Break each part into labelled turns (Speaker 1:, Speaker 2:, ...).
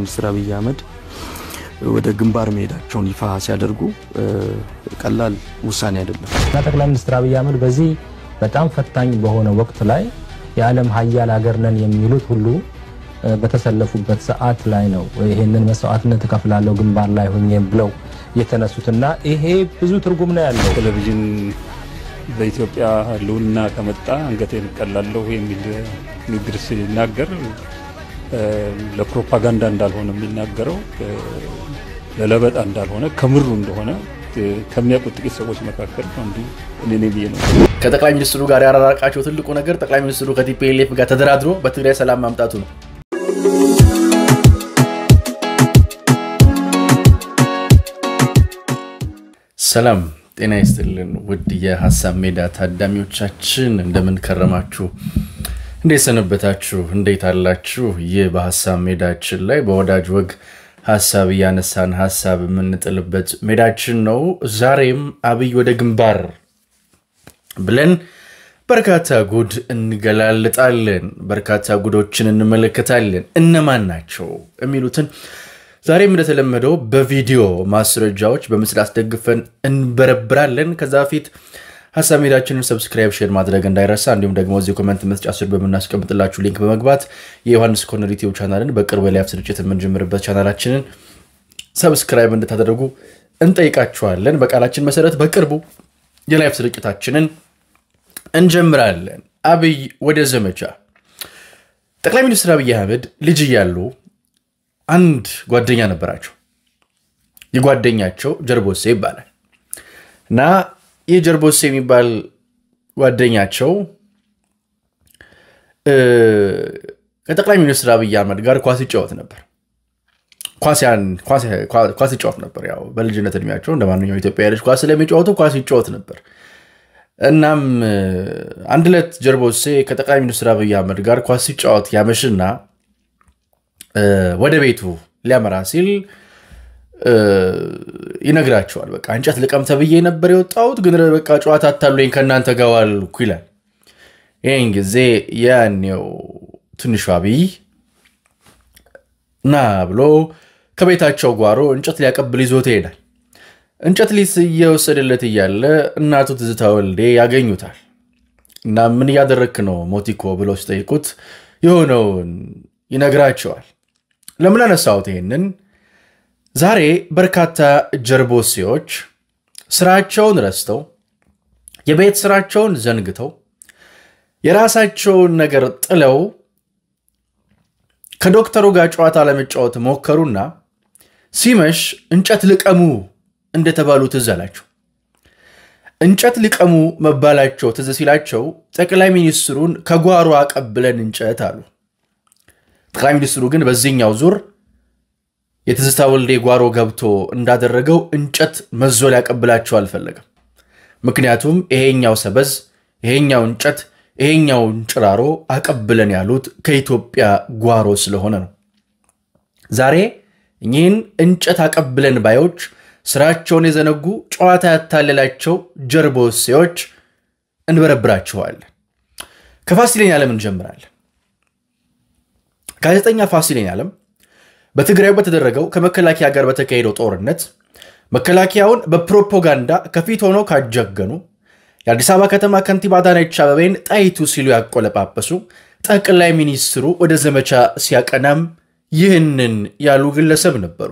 Speaker 1: ሚኒስትር አብይ አህመድ ወደ ግንባር መሄዳቸውን ይፋ ሲያደርጉ ቀላል ውሳኔ አይደለም እና ጠቅላይ ሚኒስትር አብይ አህመድ በዚህ በጣም ፈታኝ በሆነ ወቅት ላይ የዓለም ሀያል ሀገር ነን የሚሉት ሁሉ በተሰለፉበት ሰዓት ላይ ነው ይሄንን መስዋዕትነት እከፍላለሁ ግንባር ላይ ሆኜ ብለው የተነሱትና ይሄ ብዙ
Speaker 2: ትርጉም ነው ያለው። ቴሌቪዥን በኢትዮጵያ ሕልውና ከመጣ አንገቴን እቀላለሁ የሚል ንግግር ሲናገር ለፕሮፓጋንዳ እንዳልሆነ የሚናገረው ለለበጣ እንዳልሆነ ከምሩ እንደሆነ ከሚያውቁት ጥቂት ሰዎች መካከል አንዱ እኔ ብዬ ነው። ከጠቅላይ ሚኒስትሩ ጋር ያራራቃቸው ትልቁ ነገር
Speaker 3: ጠቅላይ ሚኒስትሩ ከቲፒኤልኤፍ ጋር ተደራድሮ በትግራይ ሰላም ማምጣቱ ነው። ሰላም ጤና ይስጥልን ውድ የሀሳብ ሜዳ ታዳሚዎቻችን እንደምን ከረማችሁ? እንዴት ሰነበታችሁ? እንዴት አላችሁ? ይህ በሀሳብ ሜዳችን ላይ በወዳጅ ወግ ሀሳብ እያነሳን ሀሳብ የምንጥልበት ሜዳችን ነው። ዛሬም አብይ ወደ ግንባር ብለን በርካታ ጉድ እንገላልጣለን። በርካታ ጉዶችን እንመለከታለን። እነማን ናቸው የሚሉትን ዛሬም እንደተለመደው በቪዲዮ ማስረጃዎች በምስል አስደግፈን እንበረብራለን። ከዛ ፊት ሀሳብ ሜዳችንን ሰብስክራይብ፣ ሼር ማድረግ እንዳይረሳ እንዲሁም ደግሞ እዚህ ኮመንት መስጫ ስር በምናስቀምጥላችሁ ሊንክ በመግባት የዮሐንስ ኮርነር ዩቲዩብ ቻናልን በቅርብ ላይ ስርጭት የምንጀምርበት ቻናላችንን ሰብስክራይብ እንድታደርጉ እንጠይቃችኋለን። በቃላችን መሰረት በቅርቡ የላይፍ ስርጭታችንን እንጀምራለን። አብይ ወደ ዘመቻ ጠቅላይ ሚኒስትር አብይ አህመድ ልጅ እያሉ አንድ ጓደኛ ነበራቸው። የጓደኛቸው ጀርቦሴ ይባላል እና ይህ ጀርቦስ የሚባል ጓደኛቸው ከጠቅላይ ሚኒስትር አብይ አህመድ ጋር ኳስ ይጫወት ነበር። ኳስ ይጫወት ነበር። ያው በልጅነት እድሜያቸው እንደ ማንኛው ኢትዮጵያ ልጅ ኳስ ስለሚጫወቱ ኳስ ይጫወት ነበር። እናም አንድ ለት ጀርቦሴ ከጠቅላይ ሚኒስትር አብይ አህመድ ጋር ኳስ ሲጫወት ያመሽና ወደ ቤቱ ሊያመራ ሲል ይነግራቸዋል። በቃ እንጨት ልቀም ተብዬ ነበር የወጣሁት፣ ግን በቃ ጨዋታ አታሉኝ ከእናንተ ጋር ዋልኩ ይላል። ይህን ጊዜ ያኔው ትንሹ አብይ ና ብሎ ከቤታቸው ጓሮ እንጨት ሊያቀብል ይዞት ይሄዳል። እንጨት ሊስ እየወሰደለት እያለ እናቱ ትዝታ ወልዴ ያገኙታል እና ምን እያደረክ ነው ሞቲኮ ብለው ሲጠይቁት የሆነውን ይነግራቸዋል። ለምን አነሳሁት ይሄንን ዛሬ በርካታ ጀርቦሴዎች ስራቸውን ረስተው የቤት ስራቸውን ዘንግተው የራሳቸውን ነገር ጥለው ከዶክተሩ ጋር ጨዋታ ለመጫወት ሞከሩና ሲመሽ እንጨት ልቀሙ እንደተባሉ ትዝ አላቸው። እንጨት ልቀሙ መባላቸው ትዝ ሲላቸው ጠቅላይ ሚኒስትሩን ከጓሮ አቀብለን እንጨት አሉ። ጠቅላይ ሚኒስትሩ ግን በዚህኛው ዙር የትዝታ ወልዴ ጓሮ ገብቶ እንዳደረገው እንጨት መዞ ሊያቀብላቸው አልፈለገም። ምክንያቱም ይሄኛው ሰበዝ፣ ይሄኛው እንጨት፣ ይሄኛውን ጭራሮ አቀብለን ያሉት ከኢትዮጵያ ጓሮ ስለሆነ ነው። ዛሬ እኚህን እንጨት አቀብለን ባዮች ስራቸውን የዘነጉ ጨዋታ ያታለላቸው ጀርቦሴዎች እንበረብራችኋለን። ከፋሲሌን ዓለም እንጀምራለን። ጋዜጠኛ ፋሲሌን ዓለም በትግራይ በተደረገው ከመከላከያ ጋር በተካሄደው ጦርነት መከላከያውን በፕሮፓጋንዳ ከፊት ሆነው ካጀገኑ የአዲስ አበባ ከተማ ከንቲባ አዳነች አበቤን ጣይቱ ሲሉ ያቆለጳጰሱ ጠቅላይ ሚኒስትሩ ወደ ዘመቻ ሲያቀናም ይህንን ያሉ ግለሰብ ነበሩ።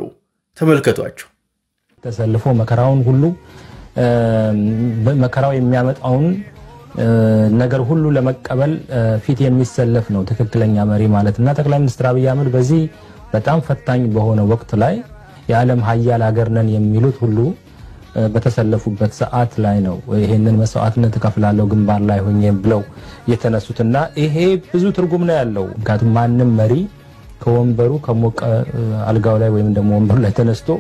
Speaker 3: ተመልከቷቸው።
Speaker 1: ተሰልፎ መከራውን ሁሉ መከራው የሚያመጣውን ነገር ሁሉ ለመቀበል ፊት የሚሰለፍ ነው ትክክለኛ መሪ ማለት እና ጠቅላይ ሚኒስትር አብይ አህመድ በዚህ በጣም ፈታኝ በሆነ ወቅት ላይ የዓለም ሀያል ሀገር ነን የሚሉት ሁሉ በተሰለፉበት ሰዓት ላይ ነው ይሄንን መስዋዕትነት እከፍላለሁ ግንባር ላይ ሆኜ ብለው የተነሱትና ይሄ ብዙ ትርጉም ነው ያለው። ምክንያቱም ማንም መሪ ከወንበሩ ከሞቀ አልጋው ላይ ወይም ደግሞ ወንበሩ ላይ ተነስቶ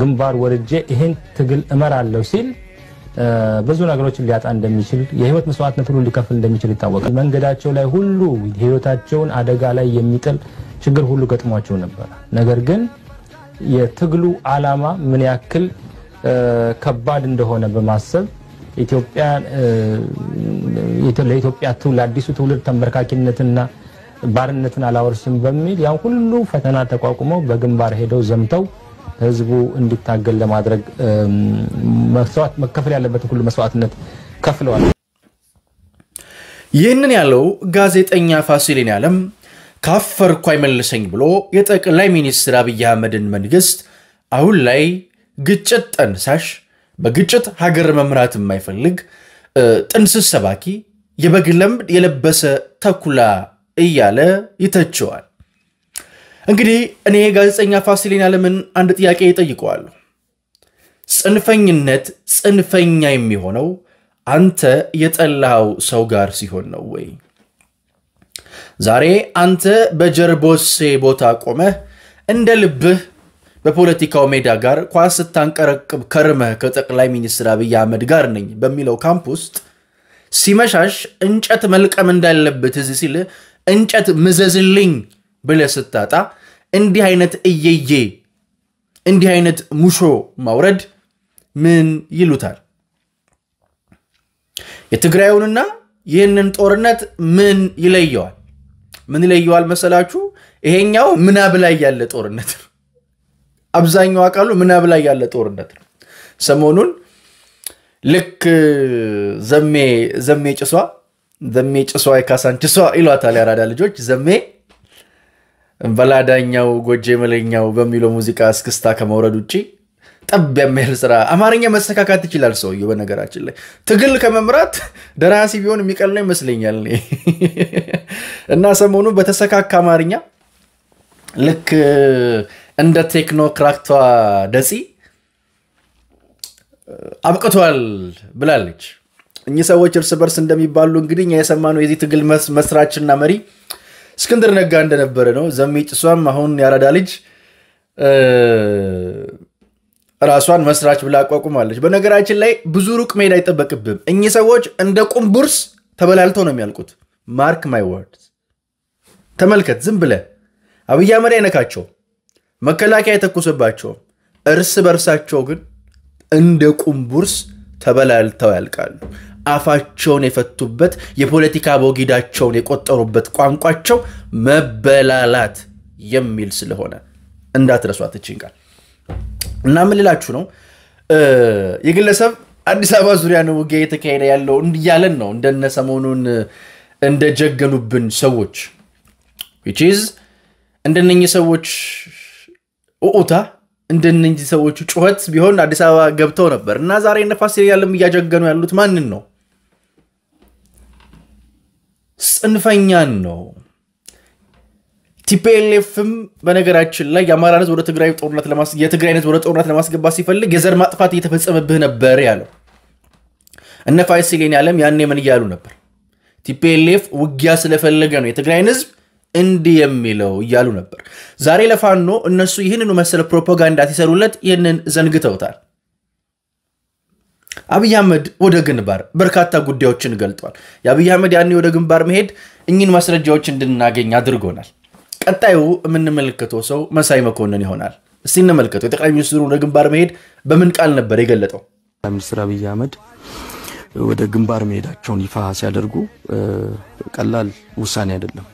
Speaker 1: ግንባር ወርጄ ይሄን ትግል እመራለሁ ሲል ብዙ ነገሮችን ሊያጣ እንደሚችል የህይወት መስዋዕትነት ሁሉ ሊከፍል እንደሚችል ይታወቃል። መንገዳቸው ላይ ሁሉ ህይወታቸውን አደጋ ላይ የሚጥል ችግር ሁሉ ገጥሟቸው ነበር ነገር ግን የትግሉ ዓላማ ምን ያክል ከባድ እንደሆነ በማሰብ ለኢትዮጵያ አዲሱ ትውልድ ተንበርካኪነትና ባርነትን አላወርስም በሚል ያን ሁሉ ፈተና ተቋቁመው በግንባር ሄደው ዘምተው ህዝቡ እንዲታገል ለማድረግ መከፈል ያለበትን ሁሉ መስዋዕትነት ከፍለዋል። ይህንን ያለው
Speaker 3: ጋዜጠኛ ፋሲሌን ያለም ካፈርኩ አይመልሰኝ ብሎ የጠቅላይ ሚኒስትር አብይ አህመድን መንግስት አሁን ላይ ግጭት ጠንሳሽ፣ በግጭት ሀገር መምራት የማይፈልግ ጥንስስ ሰባኪ፣ የበግ ለምድ የለበሰ ተኩላ እያለ ይተቸዋል። እንግዲህ እኔ ጋዜጠኛ ፋሲሌን አለምን አንድ ጥያቄ ይጠይቀዋሉ ጽንፈኝነት ጽንፈኛ የሚሆነው አንተ የጠላው ሰው ጋር ሲሆን ነው ወይ? ዛሬ አንተ በጀርቦሴ ቦታ ቆመህ እንደ ልብህ በፖለቲካው ሜዳ ጋር ኳስ ስታንቀረቅብ ከርመህ ከጠቅላይ ሚኒስትር አብይ አህመድ ጋር ነኝ በሚለው ካምፕ ውስጥ ሲመሻሽ እንጨት መልቀም እንዳለበት ትዝ ሲል እንጨት ምዘዝልኝ ብለህ ስታጣ እንዲህ አይነት እየዬ እንዲህ አይነት ሙሾ ማውረድ ምን ይሉታል? የትግራዩንና ይህንን ጦርነት ምን ይለየዋል? ምን ይለየዋል መሰላችሁ? ይሄኛው ምናብ ላይ ያለ ጦርነት ነው። አብዛኛው አቃሉ ምናብ ላይ ያለ ጦርነት ነው። ሰሞኑን ልክ ዘሜ ዘሜ ጭሷ ዘሜ ጭሷ የካሳን ጭሷ ይሏታል ያራዳ ልጆች ዘሜ በላዳኛው ጎጄ መለኛው በሚለው ሙዚቃ እስክስታ ከመውረድ ውጭ ጠብ የሚል ስራ አማርኛ መሰካካት ይችላል ሰውየ በነገራችን ላይ ትግል ከመምራት ደራሲ ቢሆን ነው ይመስለኛል። እና ሰሞኑ በተሰካካ አማርኛ ልክ እንደ ቴክኖክራቷ ደፂ አብቅቷል ብላለች። እኚህ ሰዎች እርስ በርስ እንደሚባሉ እንግዲህ እኛ የሰማነው የዚህ ትግል መስራችና መሪ እስክንድር ነጋ እንደነበረ ነው። ዘሚጭ እሷም አሁን ያራዳ ልጅ ራሷን መስራች ብላ አቋቁማለች። በነገራችን ላይ ብዙ ሩቅ መሄድ አይጠበቅብም። እኚህ ሰዎች እንደ ቁምቡርስ ተበላልተው ነው የሚያልቁት። ማርክ ማይ ወርድ። ተመልከት፣ ዝም ብለ አብይ አህመድ አይነካቸው፣ መከላከያ አይተኩስባቸውም። እርስ በርሳቸው ግን እንደ ቁምቡርስ ተበላልተው ያልቃሉ። አፋቸውን የፈቱበት የፖለቲካ ቦጊዳቸውን የቆጠሩበት ቋንቋቸው መበላላት የሚል ስለሆነ እንዳትረሷት ይችን ቃል። እና ምን ልላችሁ ነው የግለሰብ አዲስ አበባ ዙሪያ ነው ውጊያ እየተካሄደ ያለው እያለን ነው እንደነ ሰሞኑን እንደጀገኑብን ሰዎች ዊችዝ እንደነኚህ ሰዎች ኡኡታ እንደነኝ ሰዎች ጩኸት ቢሆን አዲስ አበባ ገብተው ነበር እና ዛሬ ነፋስ ያለም እያጀገኑ ያሉት ማንን ነው? ጽንፈኛን ነው። ቲፒኤልኤፍም በነገራችን ላይ የአማራን ህዝብ ወደ ትግራይ ጦርነት የትግራይን ህዝብ ወደ ጦርነት ለማስገባት ሲፈልግ የዘር ማጥፋት እየተፈጸመብህ ነበር ያለው። እነ ፋይሲሌን ያለም ያኔ ምን እያሉ ነበር? ቲፒኤልኤፍ ውጊያ ስለፈለገ ነው የትግራይን ህዝብ እንዲህ የሚለው እያሉ ነበር። ዛሬ ለፋኖ እነሱ ይህንኑ መሰል ፕሮፓጋንዳ ሲሰሩለት ይህንን ዘንግተውታል። አብይ አህመድ ወደ ግንባር በርካታ ጉዳዮችን ገልጧል። የአብይ አህመድ ያኔ ወደ ግንባር መሄድ እኚህን ማስረጃዎች እንድናገኝ አድርጎናል። ቀጣዩ የምንመለከተው ሰው መሳይ መኮንን ይሆናል። እስቲ እንመልከተው። የጠቅላይ ሚኒስትሩ ወደ ግንባር መሄድ በምን ቃል ነበር የገለጠው? ጠቅላይ ሚኒስትር አብይ አህመድ ወደ ግንባር መሄዳቸውን ይፋ ሲያደርጉ ቀላል ውሳኔ አይደለም።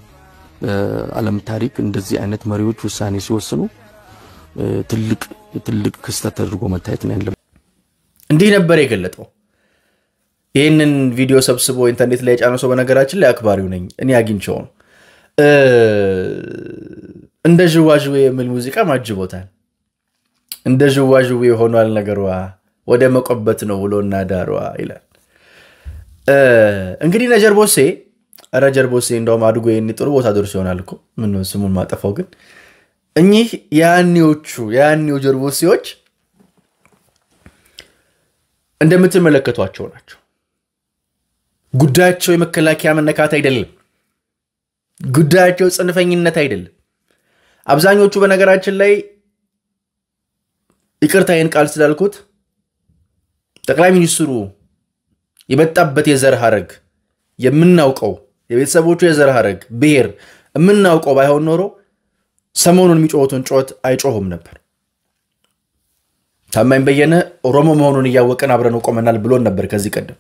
Speaker 3: በዓለም ታሪክ እንደዚህ አይነት መሪዎች ውሳኔ ሲወስኑ ትልቅ ትልቅ ክስተት ተደርጎ መታየት ነው ያለበት። እንዲህ ነበር የገለጠው። ይህንን ቪዲዮ ሰብስቦ ኢንተርኔት ላይ የጫነ ሰው በነገራችን ላይ አክባሪው ነኝ እኔ አግኝቼው እንደ ዥዋዥዌ የሚል ሙዚቃ ማጅቦታል። እንደ ዥዋዥዌ ሆኗል ነገሯ፣ ወደ መቆበት ነው ውሎና እናዳሯ ይላል። እንግዲህ ነጀርቦሴ ረ ጀርቦሴ እንደውም አድጎ ይህን ጥሩ ቦታ ደርሶ ይሆናል እኮ ምን ስሙን ማጠፋው ግን እኚህ የያኔዎቹ የያኔው ጀርቦሴዎች እንደምትመለከቷቸው ናቸው። ጉዳያቸው የመከላከያ መነካት አይደለም። ጉዳያቸው ጽንፈኝነት አይደለም። አብዛኞቹ በነገራችን ላይ ይቅርታዬን ቃል ስላልኩት ጠቅላይ ሚኒስትሩ የመጣበት የዘር ሀረግ የምናውቀው የቤተሰቦቹ የዘር ሀረግ ብሔር የምናውቀው ባይሆን ኖሮ ሰሞኑን የሚጮሁትን ጮት አይጮሁም ነበር። ታማኝ በየነ ኦሮሞ መሆኑን እያወቅን አብረን ቆመናል ብሎን ነበር ከዚህ ቀደም።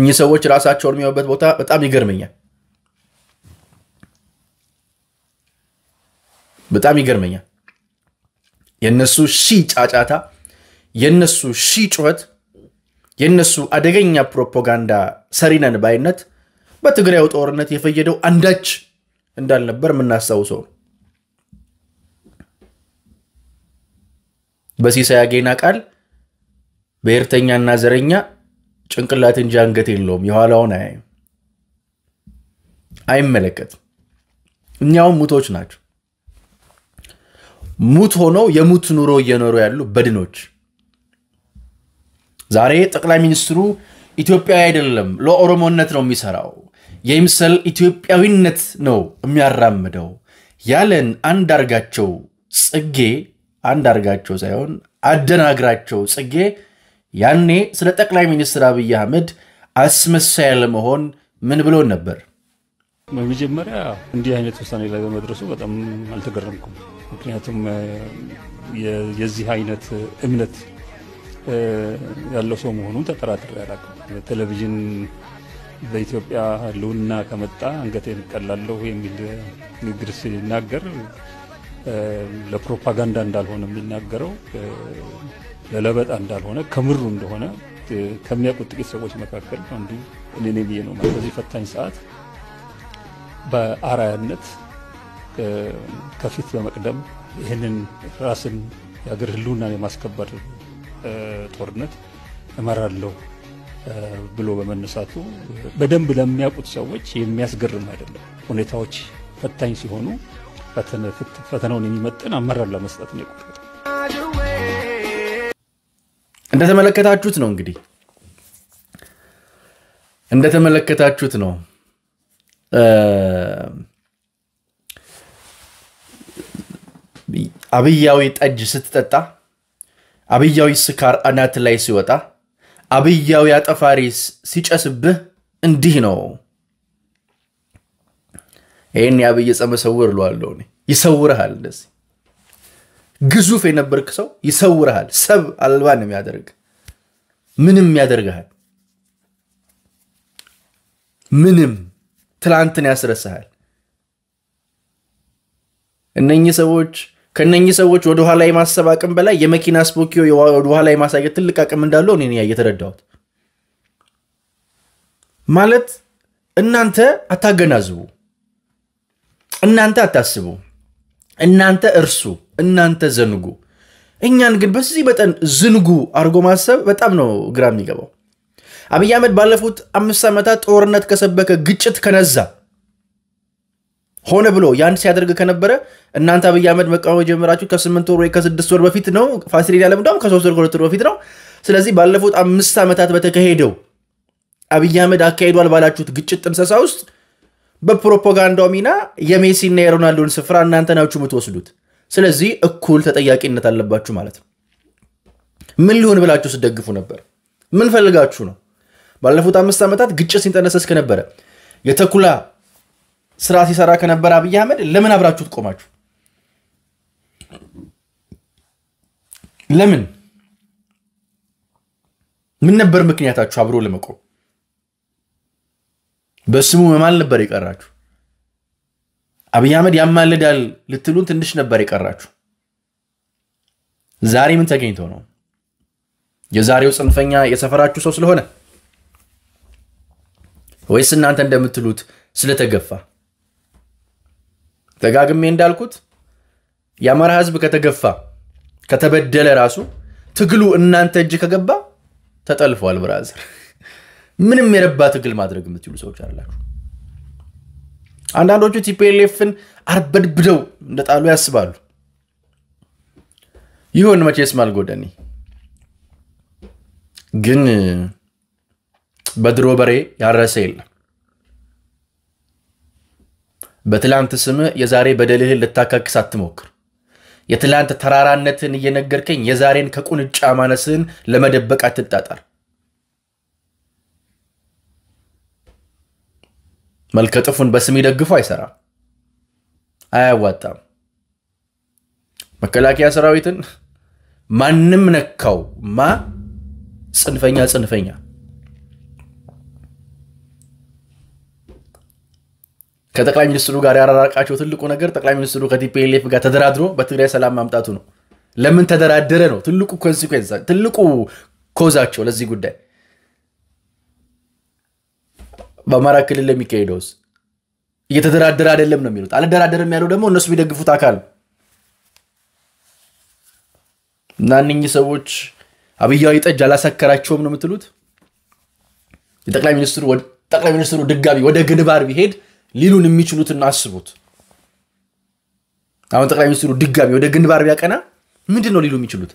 Speaker 3: እኚህ ሰዎች ራሳቸውን የሚያዩበት ቦታ በጣም ይገርመኛል። በጣም ይገርመኛል። የነሱ ሺ ጫጫታ፣ የነሱ ሺ ጩኸት፣ የነሱ አደገኛ ፕሮፓጋንዳ ሰሪነን ባይነት በትግራዩ ጦርነት የፈየደው አንዳች እንዳልነበር የምናስታውሰው ነው። በሲሳይ አጌና ቃል ብሔርተኛና ዘረኛ ጭንቅላት እንጂ አንገት የለውም። የኋላውን አያይም፣ አይመለከትም። እኛውም ሙቶች ናቸው። ሙት ሆነው የሙት ኑሮ እየኖሩ ያሉ በድኖች። ዛሬ ጠቅላይ ሚኒስትሩ ኢትዮጵያዊ አይደለም ለኦሮሞነት ነው የሚሰራው የምስል ኢትዮጵያዊነት ነው የሚያራምደው ያለን አንዳርጋቸው ጽጌ አንዳርጋቸው ሳይሆን አደናግራቸው ጽጌ ያኔ ስለ ጠቅላይ ሚኒስትር አብይ አህመድ አስመሳይ ለመሆን ምን ብሎን ነበር?
Speaker 2: በመጀመሪያ እንዲህ አይነት ውሳኔ ላይ በመድረሱ በጣም አልተገረምኩም። ምክንያቱም የዚህ አይነት እምነት ያለው ሰው መሆኑን ተጠራጥሬ አላውቅም። ቴሌቪዥን በኢትዮጵያ ሕልውና ከመጣ አንገቴን እቀላለሁ የሚል ንግግር ሲናገር ለፕሮፓጋንዳ እንዳልሆነ የሚናገረው ለለበጣ እንዳልሆነ ከምሩ እንደሆነ ከሚያውቁት ጥቂት ሰዎች መካከል አንዱ እኔ ብዬ ነው። በዚህ ፈታኝ ሰዓት በአራያነት ከፊት በመቅደም ይህንን ራስን የአገር ሕልውናን የማስከበር ጦርነት እመራለሁ ብሎ በመነሳቱ በደንብ ለሚያውቁት ሰዎች የሚያስገርም አይደለም። ሁኔታዎች ፈታኝ ሲሆኑ ፈተናውን የሚመጥን አመራር ለመስጠት ነው የቆረጠ
Speaker 3: እንደተመለከታችሁት ነው እንግዲህ እንደተመለከታችሁት ነው አብያዊ ጠጅ ስትጠጣ፣ አብያዊ ስካር አናት ላይ ሲወጣ፣ አብያዊ አጠፋሪ ሲጨስብህ እንዲህ ነው። ይህን የአብይ ጸመ ሰውር ይሰውርሃል እንደዚህ ግዙፍ የነበርክ ሰው ይሰውርሃል። ሰብ አልባ የሚያደርግ ምንም ያደርግሃል። ምንም ትላንትን ያስረሳሃል። እነኚህ ሰዎች ከእነኚህ ሰዎች ወደኋላ የማሰብ አቅም በላይ የመኪና ስፖኪዮ ወደኋላ የማሳየት ትልቅ አቅም እንዳለው እኔ እየተረዳሁት ማለት እናንተ አታገናዝቡ፣ እናንተ አታስቡ፣ እናንተ እርሱ እናንተ ዘንጉ። እኛን ግን በዚህ መጠን ዝንጉ አድርጎ ማሰብ በጣም ነው ግራ የሚገባው። አብይ አህመድ ባለፉት አምስት ዓመታት ጦርነት ከሰበከ፣ ግጭት ከነዛ፣ ሆነ ብሎ ያን ሲያደርግ ከነበረ እናንተ አብይ አህመድ መቃወም የጀመራችሁ ከስምንት ወር ወይ ከስድስት ወር በፊት ነው። ፋሲል ያለም እንዳውም ከሶስት ወር ከሁለት ወር በፊት ነው። ስለዚህ ባለፉት አምስት ዓመታት በተካሄደው አብይ አህመድ አካሂዷል ባላችሁት ግጭት ጥንሰሳ ውስጥ በፕሮፓጋንዳው ሚና የሜሲና የሮናልዶን ስፍራ እናንተ ናችሁ የምትወስዱት። ስለዚህ እኩል ተጠያቂነት አለባችሁ ማለት ነው። ምን ሊሆን ብላችሁ ስደግፉ ነበር? ምን ፈልጋችሁ ነው? ባለፉት አምስት ዓመታት ግጭት ሲንጠነሰስ ከነበረ የተኩላ ስራ ሲሰራ ከነበረ አብይ አህመድ ለምን አብራችሁ ትቆማችሁ? ለምን ምን ነበር ምክንያታችሁ አብሮ ለመቆም? በስሙ መማል ነበር የቀራችሁ? አብይ አህመድ ያማልዳል ልትሉን ትንሽ ነበር የቀራችሁ። ዛሬ ምን ተገኝቶ ነው? የዛሬው ጽንፈኛ የሰፈራችሁ ሰው ስለሆነ ወይስ እናንተ እንደምትሉት ስለተገፋ? ደጋግሜ እንዳልኩት የአማራ ህዝብ ከተገፋ ከተበደለ ራሱ ትግሉ እናንተ እጅ ከገባ ተጠልፏል። ብራዘር ምንም የረባ ትግል ማድረግ የምትችሉ ሰዎች አላችሁ። አንዳንዶቹ ቲፒኤልኤፍን አርበድብደው እንደጣሉ ያስባሉ። ይሁን መቼስ ማልጎደኒ ግን በድሮ በሬ ያረሰ የለም። በትላንት ስም የዛሬ በደልህን ልታካክስ አትሞክር። የትላንት ተራራነትን እየነገርከኝ የዛሬን ከቁንጫ ማነስህን ለመደበቅ አትጣጣር። መልከጥፉን በስም ይደግፉ አይሰራም፣ አያዋጣም። መከላከያ ሰራዊትን ማንም ነካው ማ ጽንፈኛ ጽንፈኛ ከጠቅላይ ሚኒስትሩ ጋር ያራራቃቸው ትልቁ ነገር ጠቅላይ ሚኒስትሩ ከቲፒኤልኤፍ ጋር ተደራድሮ በትግራይ ሰላም ማምጣቱ ነው። ለምን ተደራደረ ነው ትልቁ ኮንሲኩዌንስ፣ ትልቁ ኮዛቸው ለዚህ ጉዳይ በአማራ ክልል የሚካሄደውስ እየተደራደረ አይደለም ነው የሚሉት። አልደራደርም ያለው ደግሞ እነሱ የሚደግፉት አካል እና እነኚህ ሰዎች አብያዊ ጠጅ አላሰከራቸውም ነው የምትሉት? የጠቅላይ ሚኒስትሩ ጠቅላይ ሚኒስትሩ ድጋሚ ወደ ግንባር ቢሄድ ሊሉን የሚችሉትን አስቡት። አሁን ጠቅላይ ሚኒስትሩ ድጋሚ ወደ ግንባር ቢያቀና ምንድን ነው ሊሉ የሚችሉት?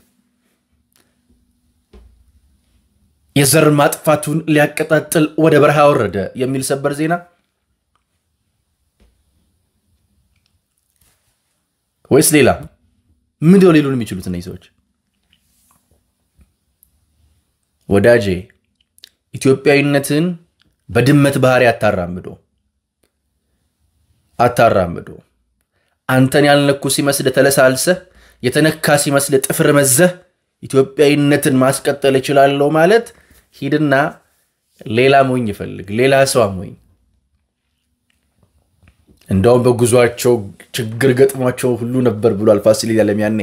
Speaker 3: የዘር ማጥፋቱን ሊያቀጣጥል ወደ በረሃ ወረደ የሚል ሰበር ዜና ወይስ ሌላ ምንድነው? ሊሉን የሚችሉት እነዚህ ሰዎች? ወዳጄ ኢትዮጵያዊነትን በድመት ባህሪ አታራምዶ አታራምዶ። አንተን ያልነኩ ሲመስል ተለሳልሰህ የተነካ ሲመስል ጥፍር መዘህ ኢትዮጵያዊነትን ማስቀጠል እችላለሁ ማለት ሂድና ሌላ ሞኝ ይፈልግ፣ ሌላ ሰው አሞኝ። እንደውም በጉዟቸው ችግር ገጥሟቸው ሁሉ ነበር ብሏል ፋሲል ያለም ያኔ።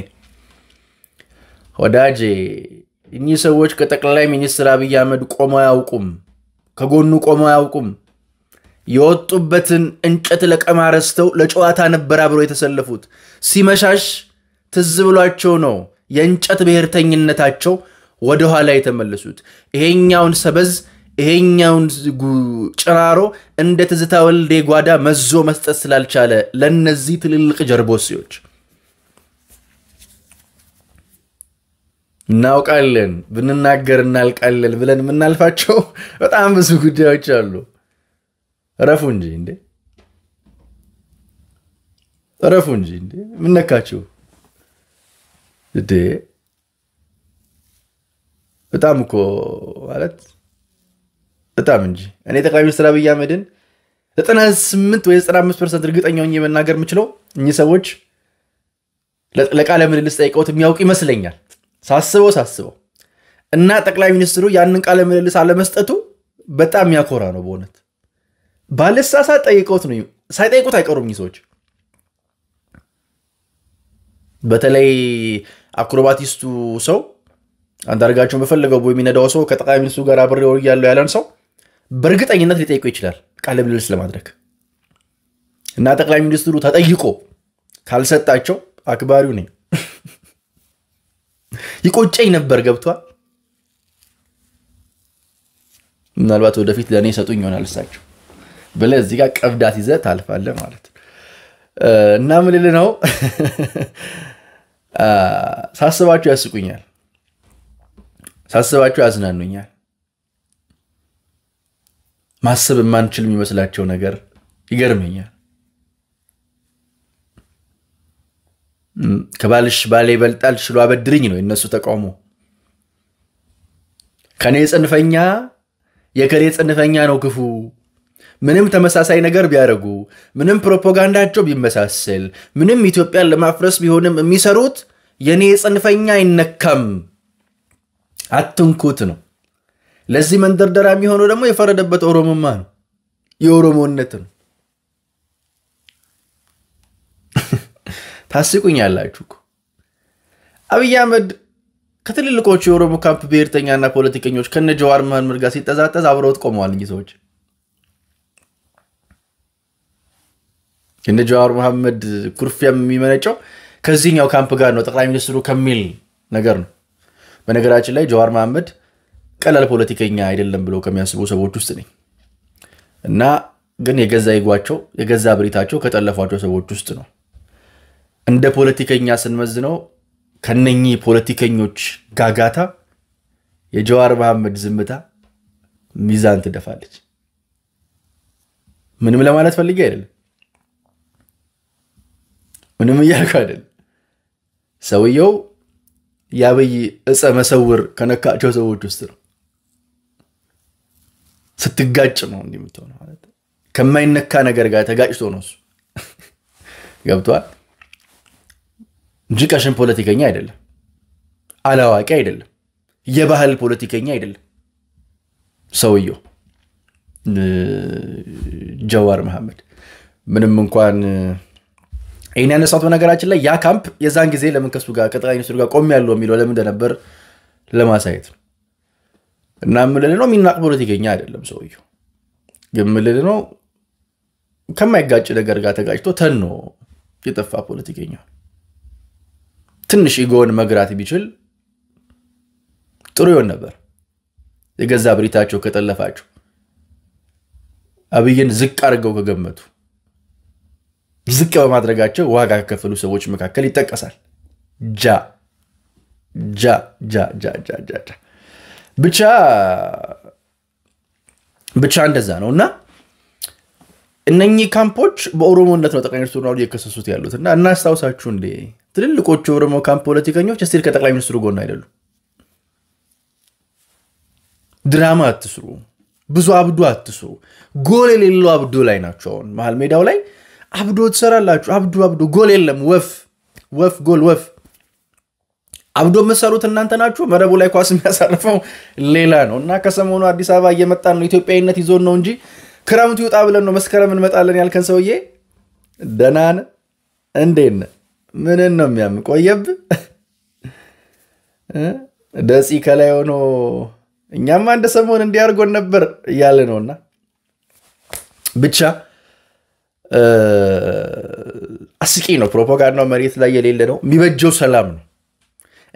Speaker 3: ወዳጄ እኚህ ሰዎች ከጠቅላይ ሚኒስትር አብይ አህመድ ቆመው አያውቁም፣ ከጎኑ ቆመው አያውቁም። የወጡበትን እንጨት ለቀማ ረስተው ለጨዋታ ነበር አብረው የተሰለፉት። ሲመሻሽ ትዝ ብሏቸው ነው የእንጨት ብሔርተኝነታቸው ወደ ኋላ የተመለሱት ይሄኛውን ሰበዝ ይሄኛውን ጭራሮ እንደ ትዝታ ወልዴ ጓዳ መዞ መስጠት ስላልቻለ ለነዚህ ትልልቅ ጀርቦሴዎች እናውቃለን ብንናገር እናልቃለን ብለን የምናልፋቸው በጣም ብዙ ጉዳዮች አሉ። እረፉ እንጂ እንዴ! እረፉ እንጂ እንዴ! ምነካችሁ እንዴ! በጣም እኮ ማለት በጣም እንጂ እኔ ጠቅላይ ሚኒስትር አብይ አህመድን 98 ወይ 95 ፐርሰንት እርግጠኛ ሆኜ መናገር የምችለው እኚህ ሰዎች ለቃለ ምልልስ ጠይቀውት የሚያውቅ ይመስለኛል። ሳስበው ሳስበው እና ጠቅላይ ሚኒስትሩ ያንን ቃለ ምልልስ አለመስጠቱ በጣም የሚያኮራ ነው። በእውነት ባለሳሳ ጠይቀውት ነው ሳይጠይቁት አይቀሩም እኚህ ሰዎች። በተለይ አክሮባቲስቱ ሰው አንዳርጋቸውን በፈለገው ቦ የሚነዳው ሰው ከጠቅላይ ሚኒስትሩ ጋር አብሬ ያለው ያለን ሰው በእርግጠኝነት ሊጠይቁ ይችላል ቃለ ምልልስ ለማድረግ እና ጠቅላይ ሚኒስትሩ ተጠይቆ ካልሰጣቸው አክባሪው ነኝ ይቆጨኝ ነበር ገብቷል ምናልባት ወደፊት ለእኔ ሰጡኝ ይሆናል እሳቸው ብለ እዚህ ጋር ቀብዳት ይዘ ታልፋለ ማለት እና ምልል ነው ሳስባቸው ያስቁኛል ሳስባቸው ያዝናኑኛል። ማሰብ የማንችል የሚመስላቸው ነገር ይገርመኛል። ከባልሽ ባሌ ይበልጣል ሽሎ አበድርኝ ነው የነሱ ተቃውሞ። ከኔ ጽንፈኛ የከሬ ጽንፈኛ ነው ክፉ። ምንም ተመሳሳይ ነገር ቢያደርጉ፣ ምንም ፕሮፓጋንዳቸው ቢመሳሰል፣ ምንም ኢትዮጵያን ለማፍረስ ቢሆንም የሚሰሩት የእኔ ጽንፈኛ አይነካም አትንኩት ነው። ለዚህ መንደርደሪያ የሚሆነው ደግሞ የፈረደበት ኦሮሞማ ነው፣ የኦሮሞነት ነው። ታስቁኛላችሁ እኮ አብይ አህመድ ከትልልቆቹ የኦሮሞ ካምፕ ብሔርተኛና ፖለቲከኞች ከነ ጀዋር መሐመድ ጋር ሲጠዛጠዝ አብረውት ቆመዋል። እኚህ ሰዎች እነ ጀዋር መሐመድ ኩርፊያ የሚመነጨው ከዚህኛው ካምፕ ጋር ነው ጠቅላይ ሚኒስትሩ ከሚል ነገር ነው። በነገራችን ላይ ጀዋር መሐመድ ቀላል ፖለቲከኛ አይደለም ብሎ ከሚያስቡ ሰዎች ውስጥ ነኝ እና ግን የገዛ ይጓቸው የገዛ ብሪታቸው ከጠለፏቸው ሰዎች ውስጥ ነው። እንደ ፖለቲከኛ ስንመዝነው ከነኚህ ፖለቲከኞች ጋጋታ የጀዋር መሐመድ ዝምታ ሚዛን ትደፋለች። ምንም ለማለት ፈልጌ አይደለም፣ ምንም እያልኩ አይደለም። ሰውየው የአብይ እፀ መሰውር ከነካቸው ሰዎች ውስጥ ነው። ስትጋጭ ነው እንዲህ የምትሆነው ማለት ከማይነካ ነገር ጋር ተጋጭቶ ነው እሱ ገብቷል እንጂ ቀሽን ፖለቲከኛ አይደለም፣ አላዋቂ አይደለም፣ የባህል ፖለቲከኛ አይደለም። ሰውየው ጀዋር መሐመድ ምንም እንኳን ይህን ያነሳት በነገራችን ላይ ያ ካምፕ የዛን ጊዜ ለምን ከሱ ጋር ከጠቅላይ ሚኒስትሩ ጋር ቆም ያለው የሚለው ለምን እንደነበር ለማሳየት እና ምልል ነው የሚናቅ ፖለቲከኛ አይደለም ሰውየው። ግን ምልል ነው ከማይጋጭ ነገር ጋር ተጋጭቶ ተኖ የጠፋ ፖለቲከኛ። ትንሽ ኢጎን መግራት ቢችል ጥሩ ይሆን ነበር። የገዛ ብሪታቸው ከጠለፋቸው አብይን ዝቅ አድርገው ከገመቱ ዝቅ በማድረጋቸው ዋጋ ከከፈሉ ሰዎች መካከል ይጠቀሳል። ጃ ጃ ጃ ጃ ጃ ጃ ጃ ብቻ ብቻ እንደዛ ነው እና እነኚህ ካምፖች በኦሮሞነት ነው ጠቅላይ ሚኒስትሩ ናሁዱ እየከሰሱት ያሉት እና እናስታውሳችሁ እንዴ ትልልቆቹ የኦሮሞ ካምፕ ፖለቲከኞች እስቲል ከጠቅላይ ሚኒስትሩ ጎን አይደሉም። ድራማ አትስሩ፣ ብዙ አብዱ አትስሩ። ጎል የሌለው አብዱ ላይ ናቸው። አሁን መሀል ሜዳው ላይ አብዶ ትሰራላችሁ። አብዶ አብዶ ጎል የለም። ወፍ ወፍ ጎል ወፍ አብዶ የምትሰሩት እናንተ ናችሁ። መረቡ ላይ ኳስ የሚያሳርፈው ሌላ ነው እና ከሰሞኑ አዲስ አበባ እየመጣን ነው። ኢትዮጵያዊነት ይዞን ነው እንጂ ክረምቱ ይውጣ ብለን ነው መስከረም እንመጣለን ያልከን ሰውዬ ደናን እንዴት ነህ? ምንን ነው የሚያም ቆየብ ደፂ ከላይ ሆኖ እኛም አንድ ሰሞን እንዲያርጎን ነበር እያለ ነውና ብቻ አስቂ ነው። ፕሮፓጋንዳው መሬት ላይ የሌለ ነው። የሚበጀው ሰላም ነው።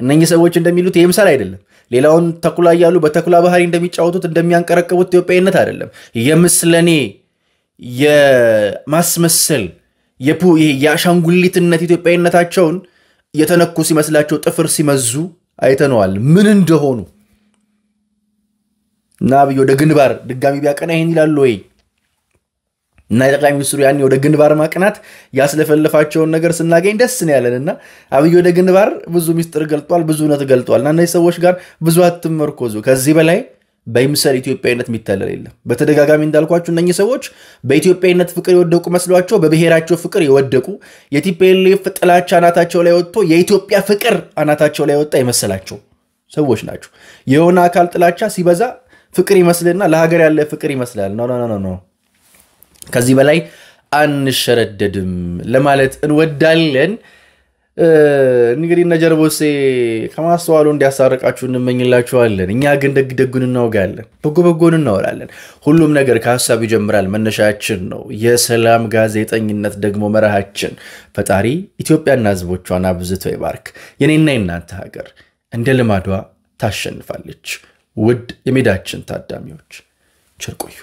Speaker 3: እነኚህ ሰዎች እንደሚሉት ይህ ምሳል አይደለም። ሌላውን ተኩላ እያሉ በተኩላ ባህሪ እንደሚጫወቱት እንደሚያንቀረቅቡት ኢትዮጵያዊነት አይደለም። የምስለኔ የማስመሰል የአሻንጉሊትነት ኢትዮጵያዊነታቸውን የተነኩ ሲመስላቸው ጥፍር ሲመዙ አይተነዋል ምን እንደሆኑ እና አብይ ወደ ግንባር ድጋሚ ቢያቀና ይህን ይላሉ ወይ? እና የጠቅላይ ሚኒስትሩ ያኔ ወደ ግንባር ማቅናት ያስለፈለፋቸውን ነገር ስናገኝ ደስ ነው ያለን እና አብይ ወደ ግንባር ብዙ ሚስጥር ገልጧል፣ ብዙ እውነት ገልጧል። እና እነዚህ ሰዎች ጋር ብዙ አትመርኮዙ። ከዚህ በላይ በይምሰል ኢትዮጵያዊነት የሚታለል የለም። በተደጋጋሚ እንዳልኳችሁ እነኚህ ሰዎች በኢትዮጵያዊነት ፍቅር የወደቁ መስሏቸው በብሔራቸው ፍቅር የወደቁ የቲፒኤልኤፍ ጥላቻ አናታቸው ላይ ወጥቶ የኢትዮጵያ ፍቅር አናታቸው ላይ ወጣ የመሰላቸው ሰዎች ናቸው። የሆነ አካል ጥላቻ ሲበዛ ፍቅር ይመስልና ለሀገር ያለ ፍቅር ይመስላል። ኖ ኖ ኖ ኖ ከዚህ በላይ አንሸረደድም ለማለት እንወዳለን። እንግዲህ እነ ጀርቦሴ ከማስተዋሉ እንዲያሳርቃችሁ እንመኝላችኋለን። እኛ ግን ደግ ደጉን እናወጋለን፣ በጎ በጎን እናወራለን። ሁሉም ነገር ከሀሳብ ይጀምራል፣ መነሻችን ነው። የሰላም ጋዜጠኝነት ደግሞ መርሃችን። ፈጣሪ ኢትዮጵያና ሕዝቦቿን አብዝቶ ይባርክ። የኔና የናንተ ሀገር እንደ ልማዷ ታሸንፋለች። ውድ የሜዳችን ታዳሚዎች ቸር ቆዩ።